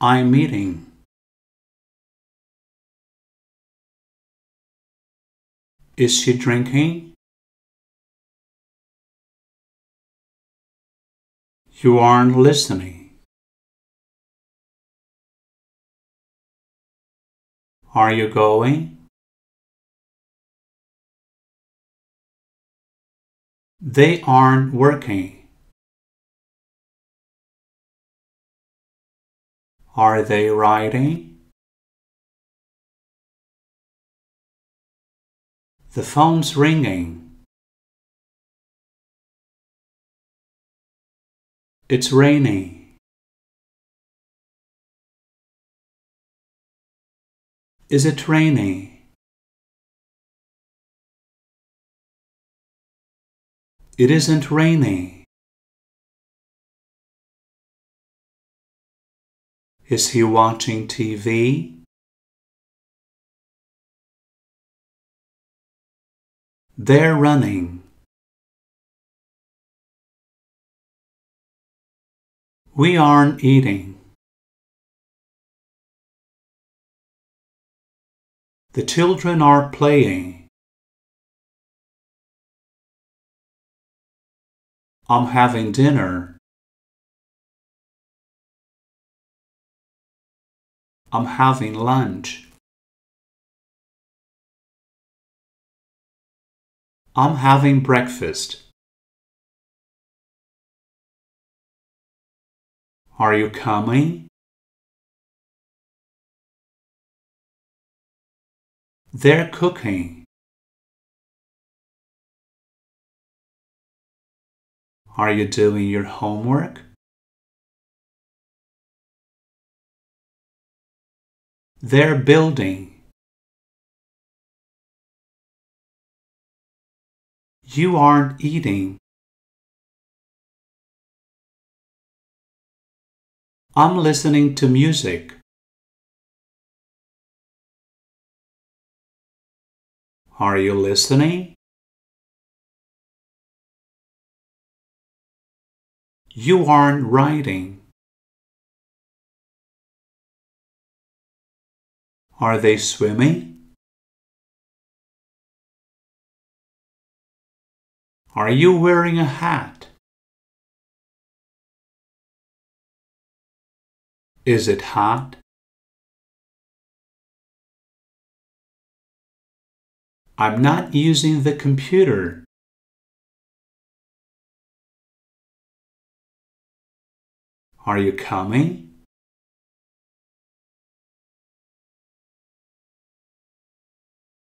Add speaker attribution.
Speaker 1: I'm eating. Is she drinking? You aren't listening. Are you going? They aren't working. Are they riding? The phone's ringing. It's raining. Is it rainy? It isn't rainy. Is he watching TV? They're running. We aren't eating. The children are playing. I'm having dinner. I'm having lunch. I'm having breakfast. Are you coming? They're cooking. Are you doing your homework? They're building. You aren't eating. I'm listening to music. Are you listening? You aren't writing. Are they swimming? Are you wearing a hat? Is it hot? I'm not using the computer. Are you coming?